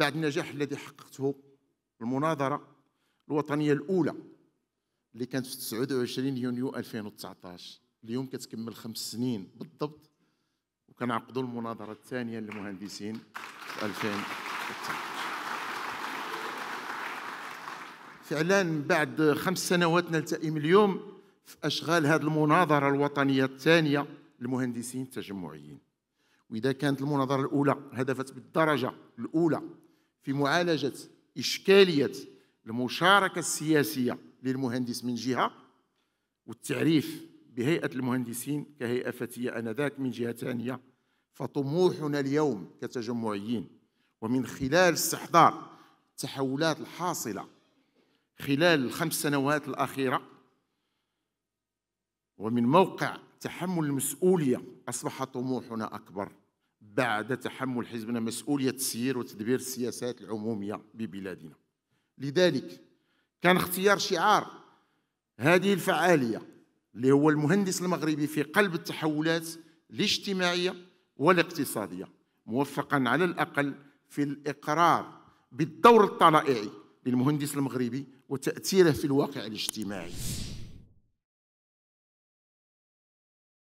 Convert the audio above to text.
بعد النجاح الذي حققته المناظرة الوطنية الأولى اللي كانت في 29 يونيو 2019 اليوم كتكمل خمس سنين بالضبط وكنعقدوا المناظرة الثانية للمهندسين في 2019 فعلا بعد خمس سنوات نلتئم اليوم في أشغال هذه المناظرة الوطنية الثانية للمهندسين التجمعيين وإذا كانت المناظرة الأولى هدفت بالدرجة الأولى في معالجة إشكالية المشاركة السياسية للمهندس من جهة والتعريف بهيئة المهندسين كهيئة فتية آنذاك من جهة ثانية فطموحنا اليوم كتجمعيين ومن خلال استحضار التحولات الحاصلة خلال الخمس سنوات الأخيرة ومن موقع تحمل المسؤولية أصبح طموحنا أكبر بعد تحمل حزبنا مسؤولية تسيير وتدبير السياسات العمومية ببلادنا لذلك كان اختيار شعار هذه الفعالية اللي هو المهندس المغربي في قلب التحولات الاجتماعية والاقتصادية موفقا على الأقل في الإقرار بالدور الطلائعي للمهندس المغربي وتأثيره في الواقع الاجتماعي